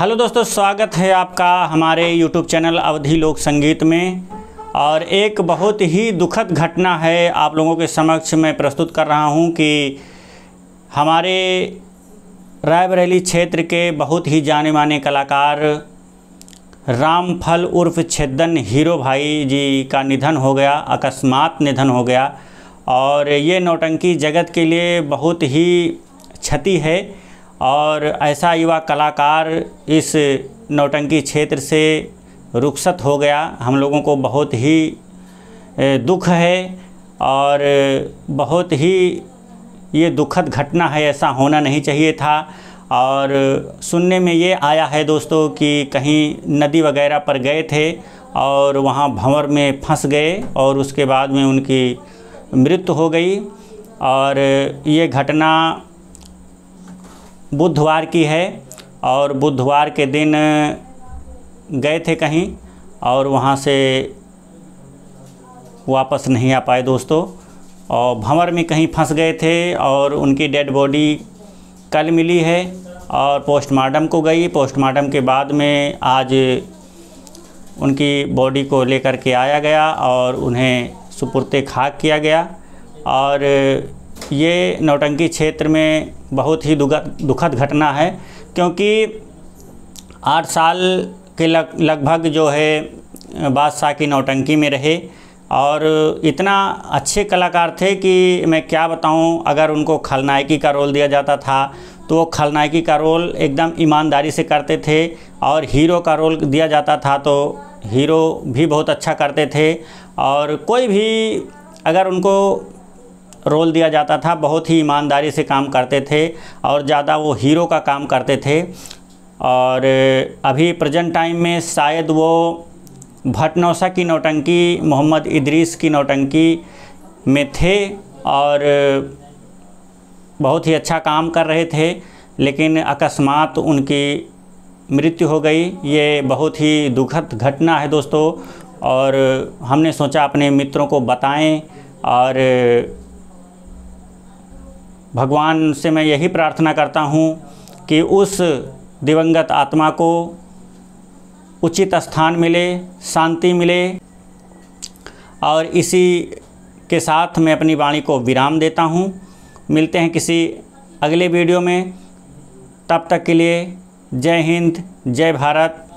hello दोस्तों स्वागत है आपका हमारे यूट्यूब चैनल अवधि लोक संगीत में और एक बहुत ही दुखद घटना है आप लोगों के समक्ष मैं प्रस्तुत कर रहा हूं कि हमारे रायबरेली क्षेत्र के बहुत ही जाने माने कलाकार रामफल उर्फ छेदन हीरो भाई जी का निधन हो गया अकस्मात निधन हो गया और ये नौटंकी जगत के लिए बहुत ही क्षति है और ऐसा युवा कलाकार इस नौटंकी क्षेत्र से रुखसत हो गया हम लोगों को बहुत ही दुख है और बहुत ही ये दुखद घटना है ऐसा होना नहीं चाहिए था और सुनने में ये आया है दोस्तों कि कहीं नदी वगैरह पर गए थे और वहाँ भंवर में फंस गए और उसके बाद में उनकी मृत्यु हो गई और ये घटना बुधवार की है और बुधवार के दिन गए थे कहीं और वहाँ से वापस नहीं आ पाए दोस्तों और भंवर में कहीं फंस गए थे और उनकी डेड बॉडी कल मिली है और पोस्टमार्टम को गई पोस्टमार्टम के बाद में आज उनकी बॉडी को लेकर के आया गया और उन्हें सुपुरते खाक किया गया और ये नौटंकी क्षेत्र में बहुत ही दुखद घटना है क्योंकि आठ साल के लग लगभग जो है बादशाह की नौटंकी में रहे और इतना अच्छे कलाकार थे कि मैं क्या बताऊं अगर उनको खलनायकी का रोल दिया जाता था तो वो खलनायकी का रोल एकदम ईमानदारी से करते थे और हीरो का रोल दिया जाता था तो हीरो भी बहुत अच्छा करते थे और कोई भी अगर उनको रोल दिया जाता था बहुत ही ईमानदारी से काम करते थे और ज़्यादा वो हीरो का काम करते थे और अभी प्रेजेंट टाइम में शायद वो भटनौसा की नौटंकी मोहम्मद इदरीस की नौटंकी में थे और बहुत ही अच्छा काम कर रहे थे लेकिन अकस्मात उनकी मृत्यु हो गई ये बहुत ही दुखद घटना है दोस्तों और हमने सोचा अपने मित्रों को बताएं और भगवान से मैं यही प्रार्थना करता हूँ कि उस दिवंगत आत्मा को उचित स्थान मिले शांति मिले और इसी के साथ मैं अपनी वाणी को विराम देता हूँ मिलते हैं किसी अगले वीडियो में तब तक के लिए जय हिंद जय भारत